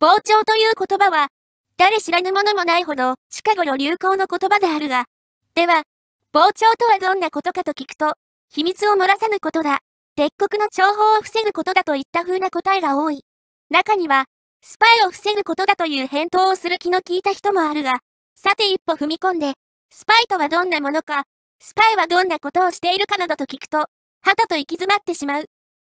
膨張という言葉は、誰知らぬものもないほど近頃流行の言葉であるが、では、膨張とはどんなことかと聞くと、秘密を漏らさぬことだ、敵国の情報を防ぐことだといった風な答えが多い。中には、スパイを防ぐことだという返答をする気の利いた人もあるが、さて一歩踏み込んで、スパイとはどんなものか、スパイはどんなことをしているかなどと聞くと、はたと行き詰まってしまう。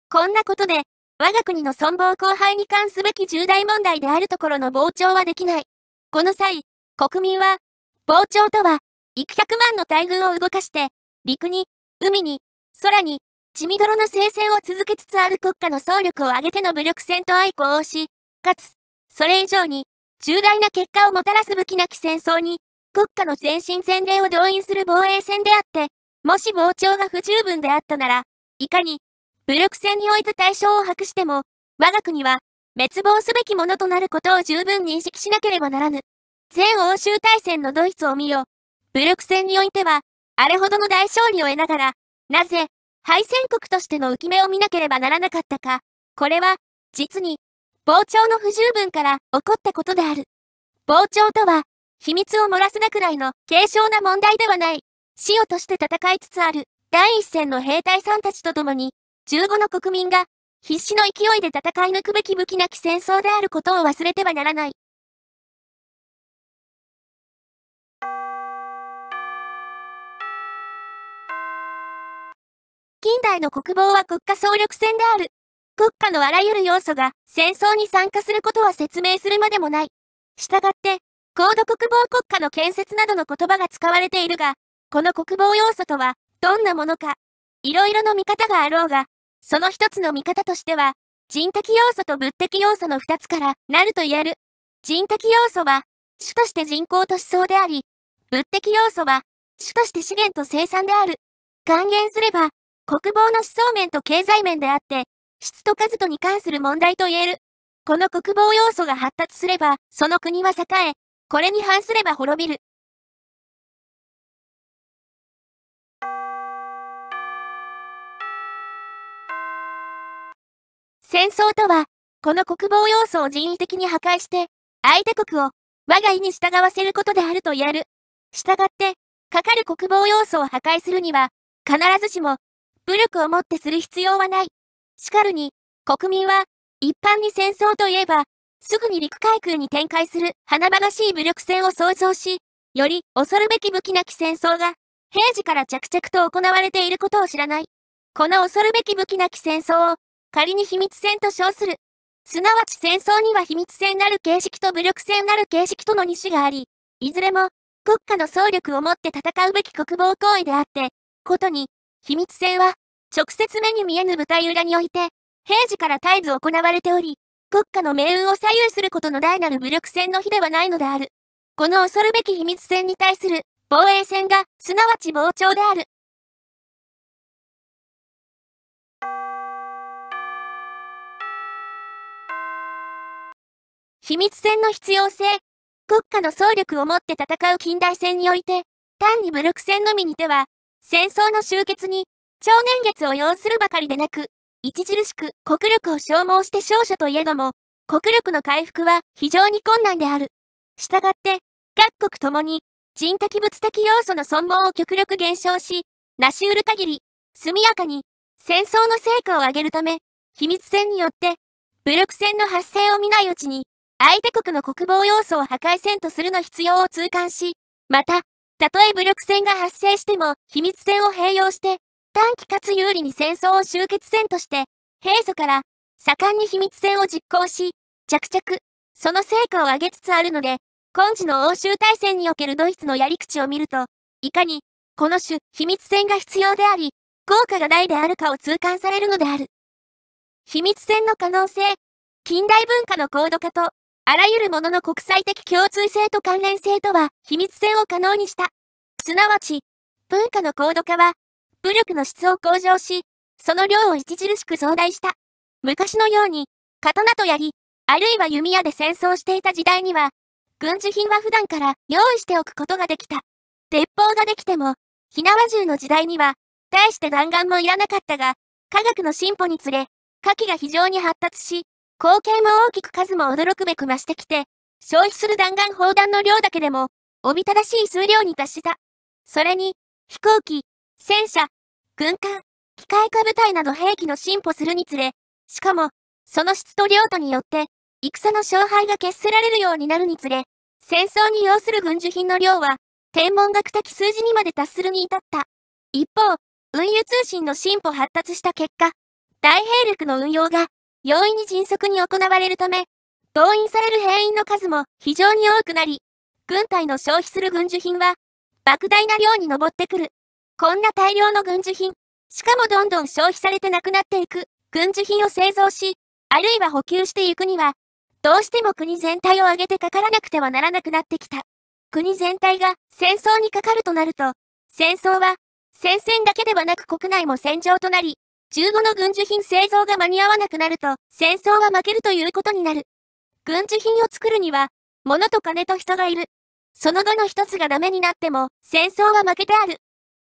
こんなことで、我が国の存亡後輩に関すべき重大問題であるところの傍聴はできない。この際、国民は、傍聴とは、幾百万の大軍を動かして、陸に、海に、空に、血みどろの聖戦を続けつつある国家の総力を挙げての武力戦と愛好をし、かつ、それ以上に、重大な結果をもたらす武器なき戦争に、国家の全身全霊を動員する防衛戦であって、もし傍聴が不十分であったなら、いかに、武力戦において対象を博しても、我が国は滅亡すべきものとなることを十分認識しなければならぬ。全欧州大戦のドイツを見よ。武力戦においては、あれほどの大勝利を得ながら、なぜ、敗戦国としての浮き目を見なければならなかったか。これは、実に、膨張の不十分から起こったことである。膨張とは、秘密を漏らすなくらいの軽症な問題ではない。死をとして戦いつつある、第一線の兵隊さんたちと共に、15の国民が、必死の勢いで戦い抜くべき武器なき戦争であることを忘れてはならない。近代の国防は国家総力戦である。国家のあらゆる要素が戦争に参加することは説明するまでもない。したがって、高度国防国家の建設などの言葉が使われているが、この国防要素とは、どんなものか。いろいろの見方があろうが、その一つの見方としては、人的要素と物的要素の二つからなると言える。人的要素は、主として人口と思想であり、物的要素は、主として資源と生産である。還元すれば、国防の思想面と経済面であって、質と数とに関する問題と言える。この国防要素が発達すれば、その国は栄え、これに反すれば滅びる。争とは、この国防要素を人為的に破壊して、相手国を我が意に従わせることであるとやる。従って、かかる国防要素を破壊するには、必ずしも、武力をもってする必要はない。しかるに、国民は、一般に戦争といえば、すぐに陸海空に展開する華々しい武力戦を想像し、より恐るべき武器なき戦争が、平時から着々と行われていることを知らない。この恐るべき武器なき戦争を、仮に秘密戦と称する。すなわち戦争には秘密戦なる形式と武力戦なる形式との2種があり、いずれも国家の総力をもって戦うべき国防行為であって、ことに、秘密戦は、直接目に見えぬ舞台裏において、平時から絶えず行われており、国家の命運を左右することの大なる武力戦の日ではないのである。この恐るべき秘密戦に対する防衛戦が、すなわち膨張である。秘密戦の必要性。国家の総力をもって戦う近代戦において、単に武力戦のみにては、戦争の終結に、超年月を要するばかりでなく、著しく国力を消耗して勝者といえども、国力の回復は非常に困難である。したがって、各国ともに、人的物的要素の存亡を極力減少し、成し得る限り、速やかに、戦争の成果を上げるため、秘密戦によって、武力戦の発生を見ないうちに、相手国の国防要素を破壊戦とするの必要を痛感し、また、たとえ武力戦が発生しても秘密戦を併用して、短期かつ有利に戦争を終結戦として、平素から盛んに秘密戦を実行し、着々、その成果を上げつつあるので、今時の欧州大戦におけるドイツのやり口を見ると、いかに、この種、秘密戦が必要であり、効果がないであるかを痛感されるのである。秘密戦の可能性、近代文化の高度化と、あらゆるものの国際的共通性と関連性とは、秘密性を可能にした。すなわち、文化の高度化は、武力の質を向上し、その量を著しく増大した。昔のように、刀と槍、あるいは弓矢で戦争していた時代には、軍事品は普段から用意しておくことができた。鉄砲ができても、火縄銃の時代には、大して弾丸もいらなかったが、科学の進歩につれ、火器が非常に発達し、光景も大きく数も驚くべく増してきて、消費する弾丸砲弾の量だけでも、おびただしい数量に達した。それに、飛行機、戦車、軍艦、機械化部隊など兵器の進歩するにつれ、しかも、その質と量とによって、戦の勝敗が決せられるようになるにつれ、戦争に要する軍需品の量は、天文学的数字にまで達するに至った。一方、運輸通信の進歩発達した結果、大兵力の運用が、容易に迅速に行われるため、動員される兵員の数も非常に多くなり、軍隊の消費する軍需品は、莫大な量に上ってくる。こんな大量の軍需品、しかもどんどん消費されてなくなっていく、軍需品を製造し、あるいは補給していくには、どうしても国全体を挙げてかからなくてはならなくなってきた。国全体が戦争にかかるとなると、戦争は、戦線だけではなく国内も戦場となり、中後の軍需品製造が間に合わなくなると、戦争は負けるということになる。軍需品を作るには、物と金と人がいる。そのどの一つがダメになっても、戦争は負けてある。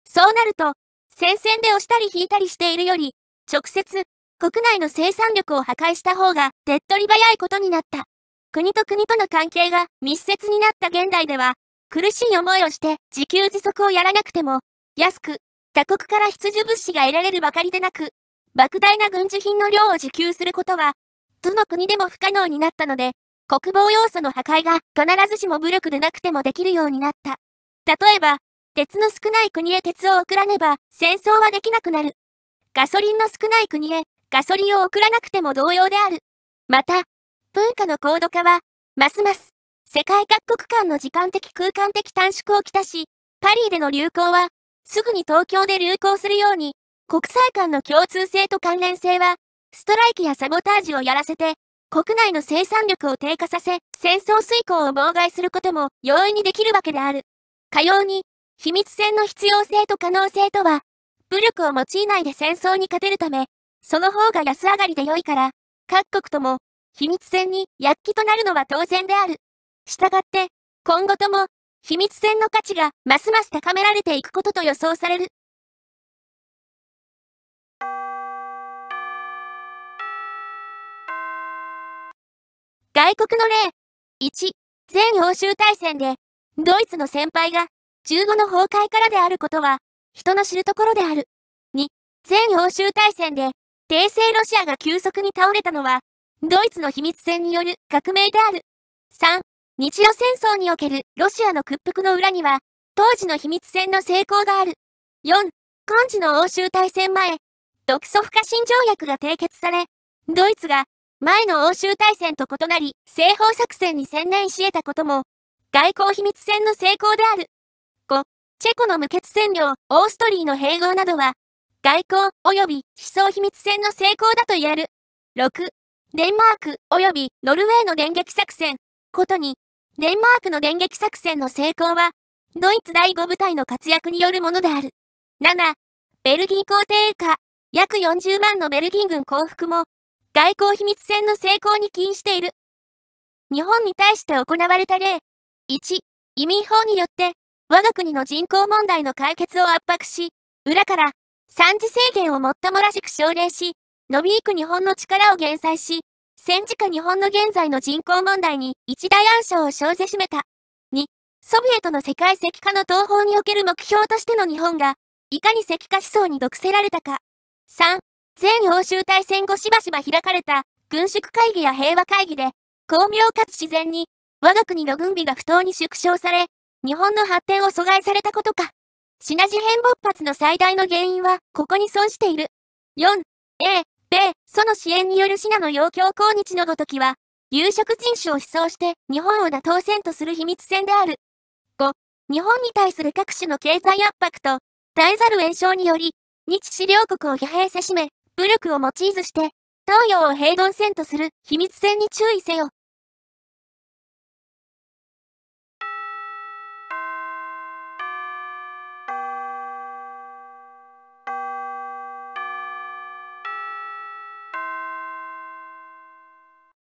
そうなると、戦線で押したり引いたりしているより、直接、国内の生産力を破壊した方が手っ取り早いことになった。国と国との関係が密接になった現代では、苦しい思いをして自給自足をやらなくても、安く、他国から必需物資が得られるばかりでなく、莫大な軍需品の量を自給することは、どの国でも不可能になったので、国防要素の破壊が必ずしも武力でなくてもできるようになった。例えば、鉄の少ない国へ鉄を送らねば戦争はできなくなる。ガソリンの少ない国へガソリンを送らなくても同様である。また、文化の高度化は、ますます、世界各国間の時間的空間的短縮をきたし、パリでの流行は、すぐに東京で流行するように、国際間の共通性と関連性は、ストライキやサボタージュをやらせて、国内の生産力を低下させ、戦争遂行を妨害することも容易にできるわけである。かように、秘密戦の必要性と可能性とは、武力を用いないで戦争に勝てるため、その方が安上がりで良いから、各国とも、秘密戦に躍起となるのは当然である。したがって、今後とも、秘密戦の価値がますます高められていくことと予想される。外国の例1全欧州大戦でドイツの先輩が15の崩壊からであることは人の知るところである2全欧州大戦で帝政ロシアが急速に倒れたのはドイツの秘密戦による革命である3日露戦争におけるロシアの屈服の裏には、当時の秘密戦の成功がある。4、今時の欧州大戦前、独ソ不可侵条約が締結され、ドイツが前の欧州大戦と異なり、西方作戦に専念し得たことも、外交秘密戦の成功である。5、チェコの無欠占領、オーストリーの併合などは、外交及び思想秘密戦の成功だと言える。6、デンマーク及びノルウェーの電撃作戦、ことにデンマークの電撃作戦の成功は、ドイツ第5部隊の活躍によるものである。7、ベルギー皇帝下、約40万のベルギー軍降伏も、外交秘密戦の成功に起因している。日本に対して行われた例、1、移民法によって、我が国の人口問題の解決を圧迫し、裏から、三次制限をもっともらしく奨励し、伸びいく日本の力を減災し、戦時下日本の現在の人口問題に一大暗礁を生ぜしめた。2、ソビエトの世界石化の東方における目標としての日本が、いかに石化思想に毒せられたか。3、全欧州大戦後しばしば開かれた軍縮会議や平和会議で、巧妙かつ自然に、我が国の軍備が不当に縮小され、日本の発展を阻害されたことか。シナジ変勃発の最大の原因は、ここに損している。4、A、で、その支援によるシナの要求抗日のごときは、有色人種を思想して日本を打倒せん戦とする秘密戦である。5、日本に対する各種の経済圧迫と、耐えざる炎症により、日資料国を疲弊せしめ、武力を用いずして、東洋を平凡戦とする秘密戦に注意せよ。